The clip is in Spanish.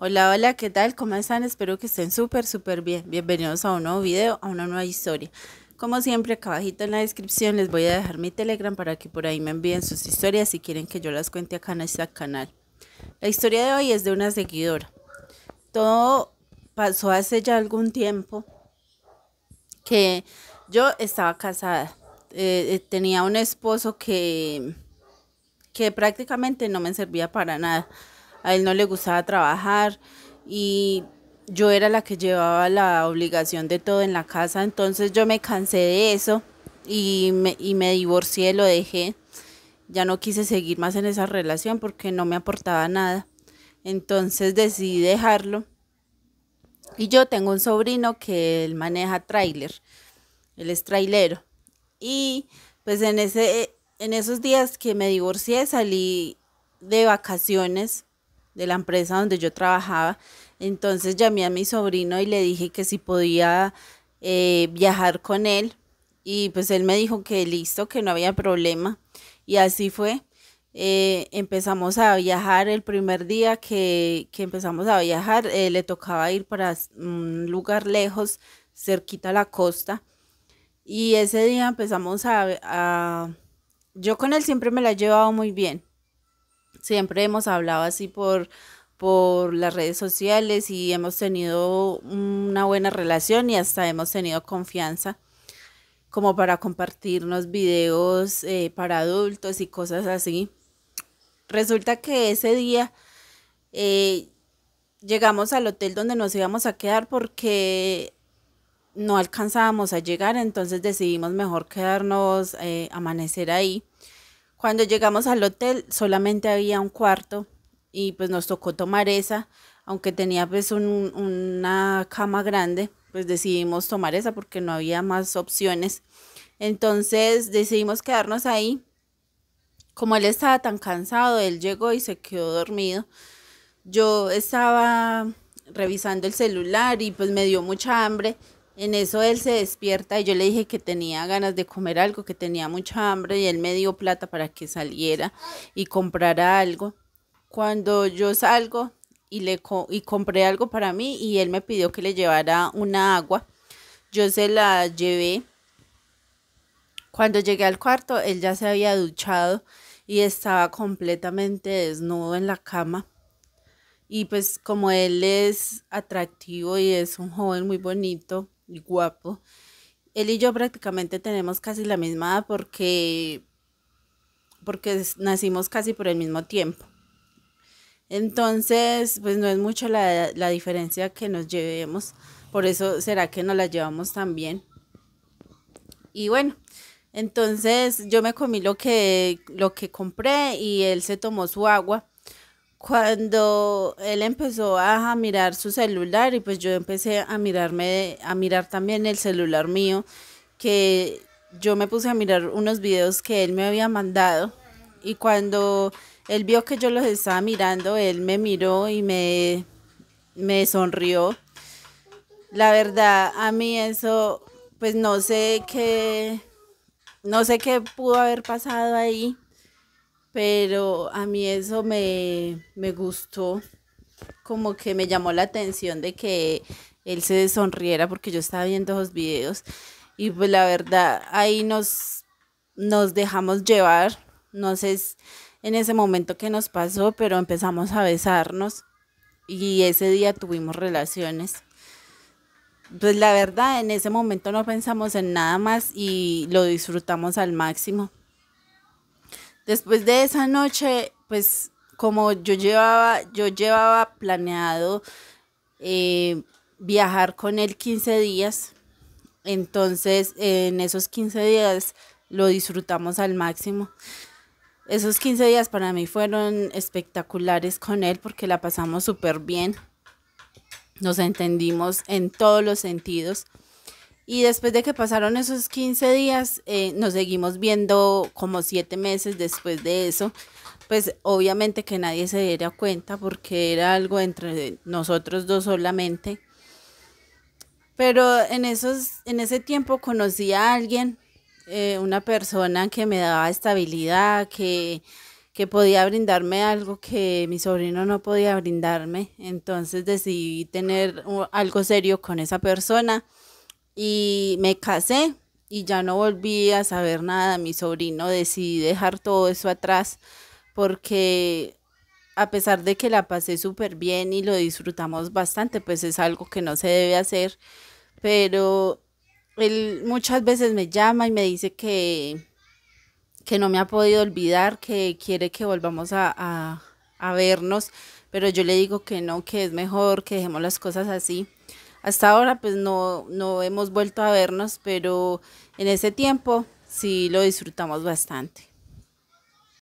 Hola, hola, ¿qué tal? ¿Cómo están? Espero que estén súper, súper bien. Bienvenidos a un nuevo video, a una nueva historia. Como siempre, acá abajito en la descripción les voy a dejar mi Telegram para que por ahí me envíen sus historias si quieren que yo las cuente acá en este canal. La historia de hoy es de una seguidora. Todo pasó hace ya algún tiempo que yo estaba casada. Eh, eh, tenía un esposo que, que prácticamente no me servía para nada a él no le gustaba trabajar y yo era la que llevaba la obligación de todo en la casa, entonces yo me cansé de eso y me, y me divorcié, lo dejé. Ya no quise seguir más en esa relación porque no me aportaba nada. Entonces decidí dejarlo. Y yo tengo un sobrino que él maneja tráiler. Él es trailero. Y pues en, ese, en esos días que me divorcié salí de vacaciones de la empresa donde yo trabajaba. Entonces llamé a mi sobrino y le dije que si podía eh, viajar con él. Y pues él me dijo que listo, que no había problema. Y así fue. Eh, empezamos a viajar el primer día que, empezamos a viajar. Eh, le tocaba ir para un lugar lejos, cerquita a la costa. Y ese día empezamos a, a... Yo con él siempre me la he llevado muy bien siempre hemos hablado así por, por las redes sociales y hemos tenido una buena relación y hasta hemos tenido confianza como para compartirnos videos eh, para adultos y cosas así. Resulta que ese día eh, llegamos al hotel donde nos íbamos a quedar porque no alcanzábamos a llegar, entonces decidimos mejor quedarnos, eh, amanecer ahí. Cuando llegamos al hotel solamente había un cuarto y pues nos tocó tomar esa, aunque tenía pues una cama grande, pues decidimos tomar esa porque no había más opciones. Entonces decidimos quedarnos ahí. Como él estaba tan cansado, él llegó y se quedó dormido. Yo estaba revisando el celular y pues me dio mucha hambre en eso él se despierta y yo le dije que tenía ganas de comer algo, que tenía mucha hambre y él me dio plata para que saliera y comprara algo. Cuando yo salgo y, le y compré algo para mí y él me pidió que le llevara una agua, yo se la llevé. Cuando llegué al cuarto, él ya se había duchado y estaba completamente desnudo en la cama. Y pues como él es atractivo y es un joven muy bonito, guapo. Él y yo prácticamente tenemos casi la misma edad porque, porque nacimos casi por el mismo tiempo. Entonces, pues no es mucho la, diferencia que nos llevemos. Por eso será que nos la llevamos tan bien. Y bueno, entonces yo me comí lo que, lo que compré y él se tomó su agua cuando él empezó a, mirar su celular y pues yo empecé a mirarme a mirar también el celular mío que yo me puse a mirar unos videos que él me había mandado y cuando él vio que yo los estaba mirando él me miró y me me sonrió la verdad a mí eso pues no sé qué no sé qué pudo haber pasado ahí pero a mí eso me, gustó, como que me llamó la atención de que él se sonriera porque yo estaba viendo los videos y pues la verdad ahí nos, nos dejamos llevar, no sé en ese momento que nos pasó, pero empezamos a besarnos y ese día tuvimos relaciones. Pues la verdad, en ese momento no pensamos en nada más y lo disfrutamos al máximo. Después de esa noche, pues como yo llevaba, yo llevaba planeado eh, viajar con él 15 días, entonces en esos 15 días lo disfrutamos al máximo. Esos 15 días para mí fueron espectaculares con él porque la pasamos súper bien. Nos entendimos en todos los sentidos. Y después de que pasaron esos 15 días, eh, nos seguimos viendo como siete meses después de eso. Pues obviamente que nadie se diera cuenta porque era algo entre nosotros dos solamente. Pero en, esos, en ese tiempo conocí a alguien, eh, una persona que me daba estabilidad, que, que podía brindarme algo que mi sobrino no podía brindarme. Entonces decidí tener algo serio con esa persona y me casé y ya no volví a saber nada. Mi sobrino decidí dejar todo eso atrás porque a pesar de que la pasé súper bien y lo disfrutamos bastante, pues es algo que no se debe hacer, pero él muchas veces me llama y me dice que, que no me ha podido olvidar, que quiere que volvamos a vernos, pero yo le digo que no, que es mejor que dejemos las cosas así hasta ahora pues no, no hemos vuelto a vernos, pero en ese tiempo sí lo disfrutamos bastante.